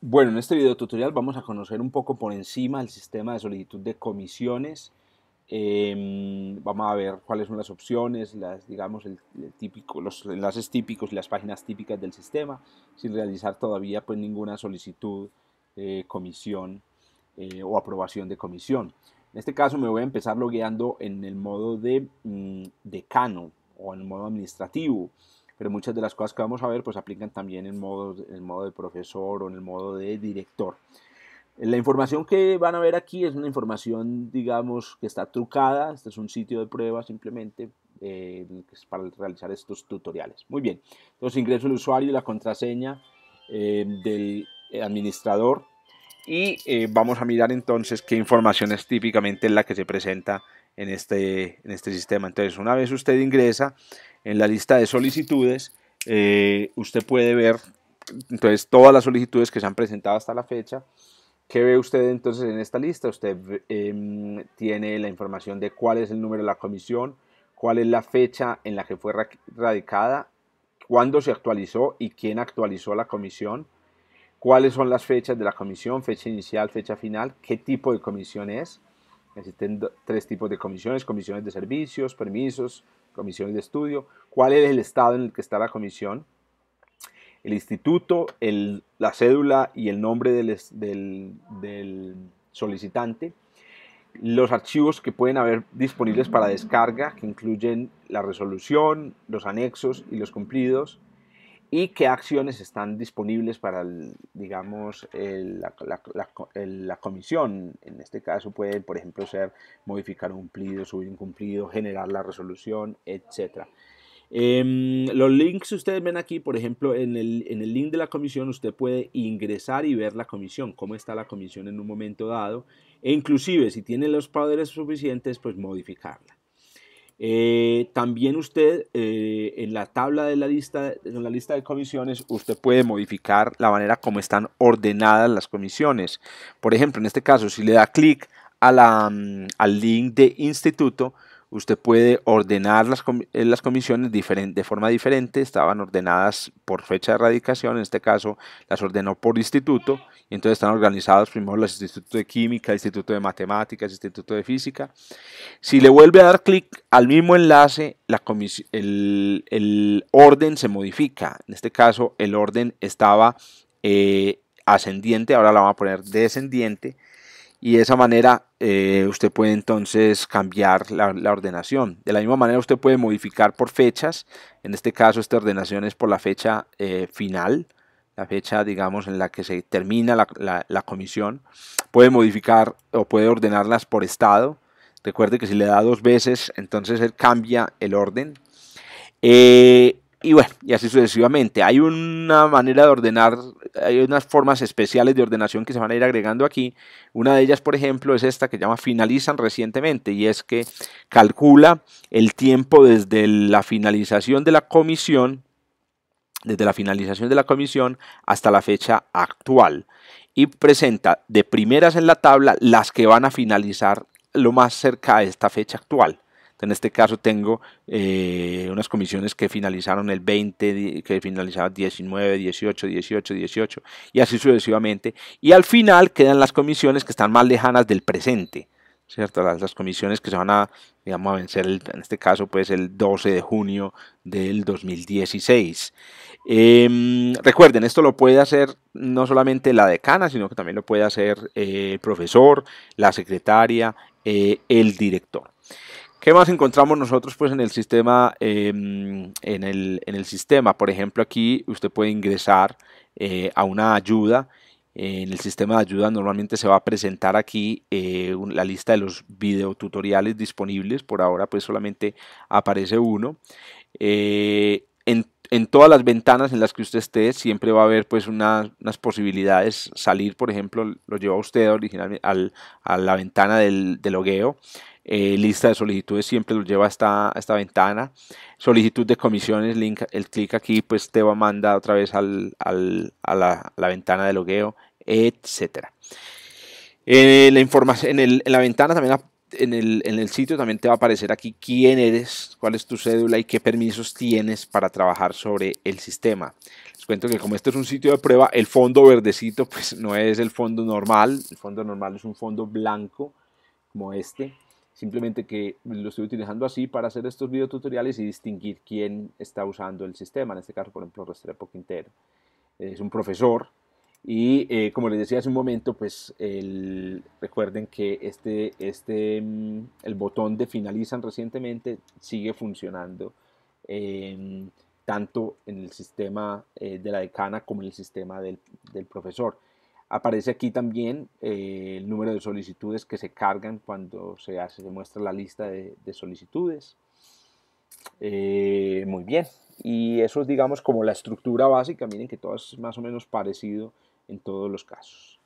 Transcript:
Bueno, en este video tutorial vamos a conocer un poco por encima el sistema de solicitud de comisiones. Em, vamos a ver cuáles son las opciones, las, digamos, el, típico, los enlaces típicos y las páginas típicas del sistema, sin realizar todavía pues, ninguna solicitud, comisión eh, o aprobación de comisión. En este caso me voy a empezar logueando en el modo de mm, decano o en el modo administrativo pero muchas de las cosas que vamos a ver pues aplican también en modo, modo de profesor o en el modo de director. La información que van a ver aquí es una información, digamos, que está trucada. Este es un sitio de prueba simplemente eh, para realizar estos tutoriales. Muy bien, entonces ingreso el usuario y la contraseña eh, del administrador y eh, vamos a mirar entonces qué información es típicamente la que se presenta en este, en este sistema. Entonces, una vez usted ingresa, en la lista de solicitudes, eh, usted puede ver entonces todas las solicitudes que se han presentado hasta la fecha. ¿Qué ve usted entonces en esta lista? Usted em, tiene la información de cuál es el número de la comisión, cuál es la fecha en la que fue radicada, cuándo se actualizó y quién actualizó la comisión, cuáles son las fechas de la comisión, fecha inicial, fecha final, qué tipo de comisión es. Existen tres tipos de comisiones, comisiones de servicios, permisos, comisiones de estudio, cuál es el estado en el que está la comisión, el instituto, la cédula y el nombre del, solicitante, los archivos que pueden haber disponibles para descarga, que incluyen la resolución, los anexos y los cumplidos, y qué acciones están disponibles para, digamos, la, comisión. En este caso puede, por ejemplo, ser modificar un cumplido, subir un cumplido, generar la resolución, etc. Em, los links ustedes ven aquí, por ejemplo, en el, en el link de la comisión, usted puede ingresar y ver la comisión, cómo está la comisión en un momento dado, e inclusive si tiene los poderes suficientes, pues modificarla. Eh, también usted eh, en la tabla de la lista, en la lista de comisiones, usted puede modificar la manera como están ordenadas las comisiones. Por ejemplo, en este caso, si le da clic mm, al link de instituto, Usted puede ordenar las, eh, comisiones de forma diferente. Estaban ordenadas por fecha de erradicación. En este caso, las ordenó por instituto. Y entonces están organizados primero los institutos de química, instituto de matemáticas, instituto de física. Si le vuelve a dar clic al mismo enlace, el, orden se modifica. En este caso, el orden estaba eh, ascendiente. Ahora la vamos a poner descendiente y de esa manera eh, usted puede entonces cambiar la, ordenación. De la misma manera usted puede modificar por fechas, en este caso esta ordenación es por la fecha eh, final, la fecha digamos en la que se termina la, comisión. Puede modificar o puede ordenarlas por estado. Recuerde que si le da dos veces, entonces él cambia el orden. Eh, y bueno, y así sucesivamente. Hay una manera de ordenar, hay unas formas especiales de ordenación que se van a ir agregando aquí. Una de ellas, por ejemplo, es esta que llama finalizan recientemente y es que calcula el tiempo desde la finalización de la comisión, desde la finalización de la comisión hasta la fecha actual y presenta de primeras en la tabla las que van a finalizar lo más cerca a esta fecha actual. En este caso tengo eh, unas comisiones que finalizaron el 20, que finalizaban 19, 18, 18, 18 y así sucesivamente. Y al final quedan las comisiones que están más lejanas del presente. ¿cierto? Las, comisiones que se van a, digamos, a vencer, en este caso, pues el 12 de junio del 2016. Em, recuerden, esto lo puede hacer no solamente la decana, sino que también lo puede hacer eh, el profesor, la secretaria, eh, el director. ¿Qué más encontramos nosotros pues en el sistema? Em, en, el, sistema, por ejemplo, aquí usted puede ingresar eh, a una ayuda. En el sistema de ayuda normalmente se va a presentar aquí eh, la lista de los videotutoriales disponibles. Por ahora pues solamente aparece uno. Eh, en todas las ventanas en las que usted esté siempre va a haber pues unas posibilidades salir por ejemplo lo lleva usted originalmente a la ventana del, del logueo eh, lista de solicitudes siempre lo lleva a esta, ventana, solicitud de comisiones, link, el clic aquí pues te va a mandar otra vez a, la, ventana de logueo, etcétera. Eh, la información, en, la ventana también en el, sitio también te va a aparecer aquí quién eres, cuál es tu cédula y qué permisos tienes para trabajar sobre el sistema. Les cuento que como este es un sitio de prueba, el fondo verdecito pues no es el fondo normal, el fondo normal es un fondo blanco como este. Simplemente que lo estoy utilizando así para hacer estos videotutoriales y distinguir quién está usando el sistema. En este caso, por ejemplo, Restrepo Quintero. Es un profesor y eh, como les decía hace un momento, pues recuerden que este, este mm, el botón de finalizan recientemente sigue funcionando em, tanto en el sistema eh, de la decana como en el sistema del profesor. Aparece aquí también eh, el número de solicitudes que se cargan cuando se, hace, se muestra la lista de, solicitudes. Eh, muy bien, y eso es digamos como la estructura básica, miren que todo es más o menos parecido en todos los casos.